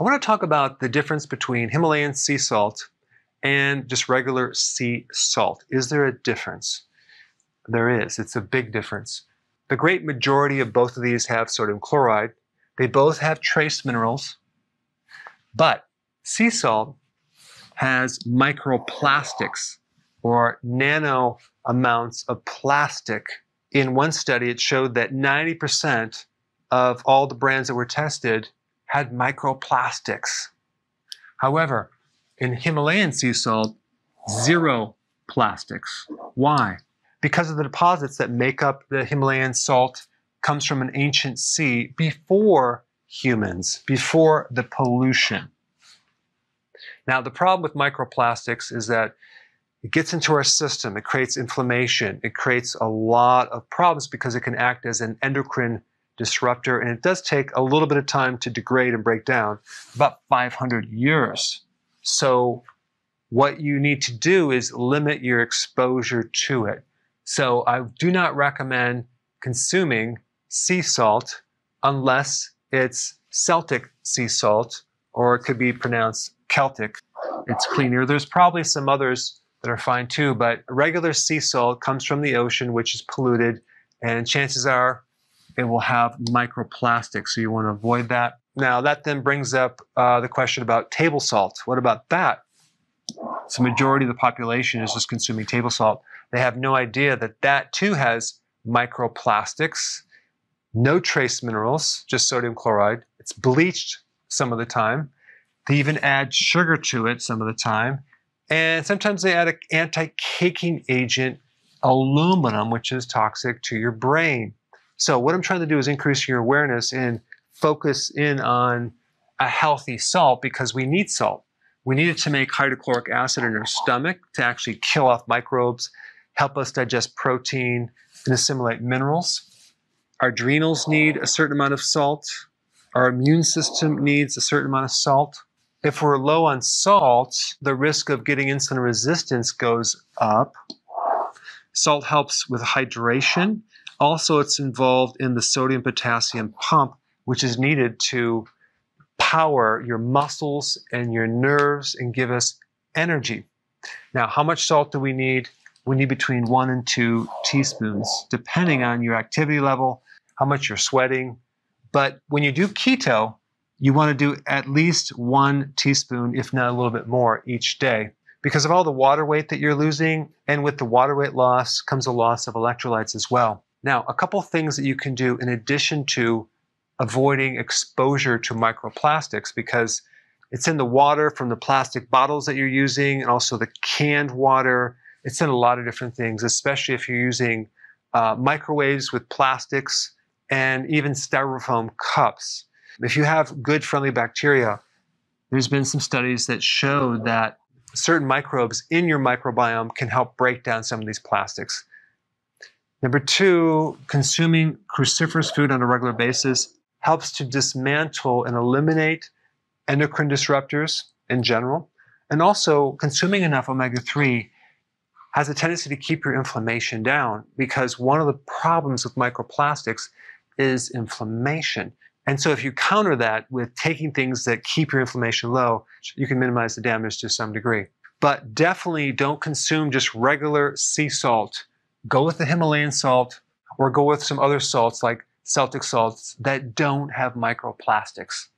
I want to talk about the difference between Himalayan sea salt and just regular sea salt. Is there a difference? There is. It's a big difference. The great majority of both of these have sodium chloride. They both have trace minerals, but sea salt has microplastics or nano amounts of plastic. In one study, it showed that 90% of all the brands that were tested had microplastics. However, in Himalayan sea salt, zero plastics. Why? Because of the deposits that make up the Himalayan salt comes from an ancient sea before humans, before the pollution. Now, the problem with microplastics is that it gets into our system, it creates inflammation, it creates a lot of problems because it can act as an endocrine disruptor, and it does take a little bit of time to degrade and break down, about 500 years. So, what you need to do is limit your exposure to it. So, I do not recommend consuming sea salt unless it's Celtic sea salt, or it could be pronounced Celtic. It's cleaner. There's probably some others that are fine too, but regular sea salt comes from the ocean, which is polluted, and chances are it will have microplastics, so you want to avoid that. Now, that then brings up uh, the question about table salt. What about that? So, majority of the population is just consuming table salt. They have no idea that that too has microplastics, no trace minerals, just sodium chloride. It's bleached some of the time. They even add sugar to it some of the time. And sometimes they add an anti caking agent, aluminum, which is toxic to your brain. So what I'm trying to do is increase your awareness and focus in on a healthy salt because we need salt. We need it to make hydrochloric acid in our stomach to actually kill off microbes, help us digest protein, and assimilate minerals. Our adrenals need a certain amount of salt. Our immune system needs a certain amount of salt. If we're low on salt, the risk of getting insulin resistance goes up. Salt helps with hydration. Also, it's involved in the sodium potassium pump, which is needed to power your muscles and your nerves and give us energy. Now, how much salt do we need? We need between one and two teaspoons, depending on your activity level, how much you're sweating. But when you do keto, you want to do at least one teaspoon, if not a little bit more, each day. Because of all the water weight that you're losing, and with the water weight loss comes a loss of electrolytes as well. Now, a couple things that you can do in addition to avoiding exposure to microplastics because it's in the water from the plastic bottles that you're using and also the canned water. It's in a lot of different things, especially if you're using uh, microwaves with plastics and even styrofoam cups. If you have good friendly bacteria, there's been some studies that show that certain microbes in your microbiome can help break down some of these plastics. Number two, consuming cruciferous food on a regular basis helps to dismantle and eliminate endocrine disruptors in general. And also, consuming enough omega 3 has a tendency to keep your inflammation down because one of the problems with microplastics is inflammation. And so, if you counter that with taking things that keep your inflammation low, you can minimize the damage to some degree. But definitely don't consume just regular sea salt go with the Himalayan salt or go with some other salts like Celtic salts that don't have microplastics.